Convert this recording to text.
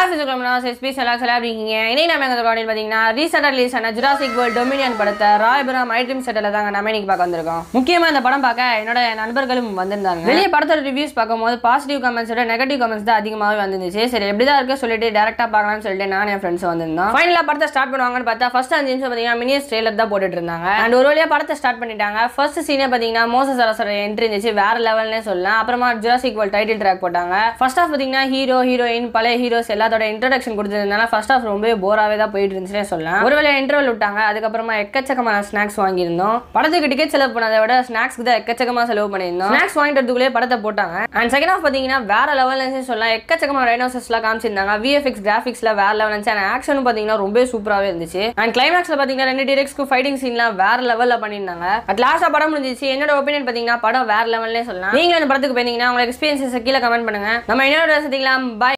as Vijayakumar நான் பேச எல்லாம் செலவு இருக்கீங்க இன்னைக்கு நம்ம எங்கள் பாடல் பார்த்தீங்கன்னா ரீசெண்டாக ரிலீஸ் ஆன ஜுராசிக் வேர்ல்டு டொமினியன் படத்தை ராயபுரம் ஐட்ரீம் செட்டில் தாங்க நம்ம இன்னைக்கு பார்க்க வந்திருக்கோம் முக்கியமாக இந்த படம் பார்க்க என்னோட நண்பர்களும் வந்திருந்தாங்க வெளியே படத்தோட ரிவ்யூஸ் பார்க்கும்போது பாசிட்டிவ் கமெண்ட்ஸோட நெகட்டிவ் கமெண்ட்ஸ் தான் அதிகமாகவே வந்துருந்துச்சு சரி எப்படி தான் இருக்க சொல்லிட்டு டேரக்டாக பார்க்கலாம்னு சொல்லிட்டு நான் என் ஃப்ரெண்ட்ஸ் வந்திருந்தோம் ஃபைனலாக படத்தை ஸ்டார்ட் பண்ணுவாங்கன்னு பார்த்தா ஃபர்ஸ்ட் அஞ்சு நிமிஷம் பார்த்தீங்கன்னா மினியஸ் ட்ரெயிலர் தான் போட்டுட்டு இருந்தாங்க அண்ட் ஒரு வழியாக படத்தை ஸ்டார்ட் பண்ணிட்டாங்க ஃபர்ஸ்ட் சீனே பார்த்தீங்கன்னா மோச சரசர என்ட்ரி இருந்துச்சு வேற லெவல்னே சொல்லலாம் அப்புறமா ஜுராசிக் வேர்ல்டு டைட்டில் ட்ராக் போட்டாங்க ஃபர்ஸ்ட் ஆஃப் பார்த்தீங்கன்னா ஹீரோ ஹீரோயின் பழைய ஹீரோஸ் எல்லாம் அதோட இன்ட்ரடக்ஷன் கொடுத்ததுனால ஃபர்ஸ்ட் ஆஃப் ரொம்பவே போராகவே தான் போயிட்டு இருந்துச்சுன்னே சொல்லலாம் ஒருவேளை இன்டர்வல் விட்டாங்க அதுக்கப்புறமா எக்கச்சக்கமான ஸ்நாக்ஸ் வாங்கியிருந்தோம் படத்துக்கு டிக்கெட் செலவு பண்ணதை விட ஸ்நாக்ஸ்க்கு தான் எக்கச்சக்கமாக செலவு பண்ணியிருந்தோம் ஸ்நாக்ஸ் வாங்கிட்டதுக்குள்ளே படத்தை போட்டாங்க அண்ட் செகண்ட் ஆஃப் பார்த்தீங்கன்னா வேற லெவல்னு சொல்லலாம் எக்கச்சக்கமான ரைனோசஸ்லாம் காமிச்சிருந்தாங்க விஎஃப்எக்ஸ் கிராஃபிக்ஸ்ல வேற லெவல் இருந்துச்சு அண்ட் ஆக்ஷனும் பார்த்தீங்கன்னா ரொம்ப சூப்பராகவே இருந்துச்சு அண்ட் கிளைமேக்ஸ்ல பார்த்தீங்கன்னா ரெண்டு டிரெக்ஸ்க்கு ஃபைட்டிங் சீன்லாம் வேற லெவலில் பண்ணியிருந்தாங்க அட் லாஸ்ட்டாக படம் முடிஞ்சிச்சு என்னோட ஒப்பீனியன் பார்த்தீங்கன்னா படம் வேற லெவல்லே சொல்லலாம் நீங்கள் அந்த படத்துக்கு போயிருந்தீங்கன்னா உங்களுக்கு எக்ஸ்பீரியன்ஸை கீழே கமெண்ட் பண்ணுங்க நம்ம என்னோட சந்திக்கலாம் பாய்